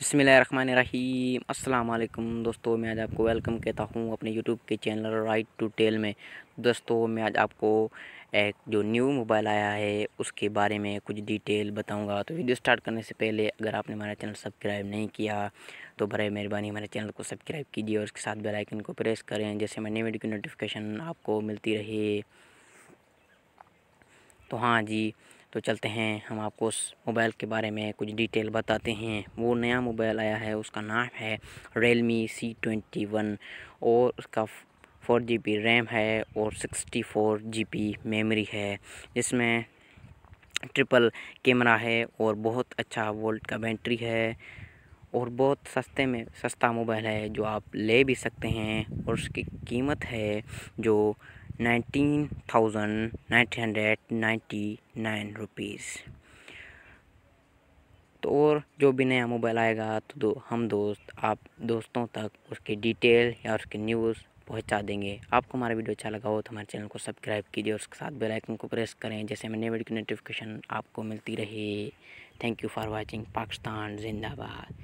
बसमीम अल्लाम दोस्तों मैं आज आपको वेलकम कहता हूँ अपने यूट्यूब के चैनल राइट टू टेल में दोस्तों मैं आज आपको एक जो न्यू मोबाइल आया है उसके बारे में कुछ डिटेल बताऊंगा तो वीडियो स्टार्ट करने से पहले अगर आपने हमारा चैनल सब्सक्राइब नहीं किया तो बर मेहरबानी हमारे चैनल को सब्सक्राइब कीजिए और उसके साथ बेलाइकन को प्रेस करें जैसे मैं न्यू वीडियो की नोटिफिकेशन आपको मिलती रहे तो हाँ जी तो चलते हैं हम आपको उस मोबाइल के बारे में कुछ डिटेल बताते हैं वो नया मोबाइल आया है उसका नाम है रियलमी सी ट्वेंटी वन और उसका फोर जी बी रैम है और sixty four G B memory है जिसमें ट्रिपल कैमरा है और बहुत अच्छा वोल्ट का बैटरी है और बहुत सस्ते में सस्ता मोबाइल है जो आप ले भी सकते हैं और उसकी कीमत है जो nineteen thousand nine hundred ninety nine rupees तो और जो भी नया मोबाइल आएगा तो दो हम दोस्त आप दोस्तों तक उसकी डिटेल या उसकी न्यूज़ पहुंचा देंगे आपको हमारा वीडियो अच्छा लगा हो तो हमारे चैनल को सब्सक्राइब कीजिए और उसके साथ बेल आइकन को प्रेस करें जैसे हमें नई वीडियो की नोटिफिकेशन आपको मिलती रहे thank you for watching Pakistan जिंदाबाद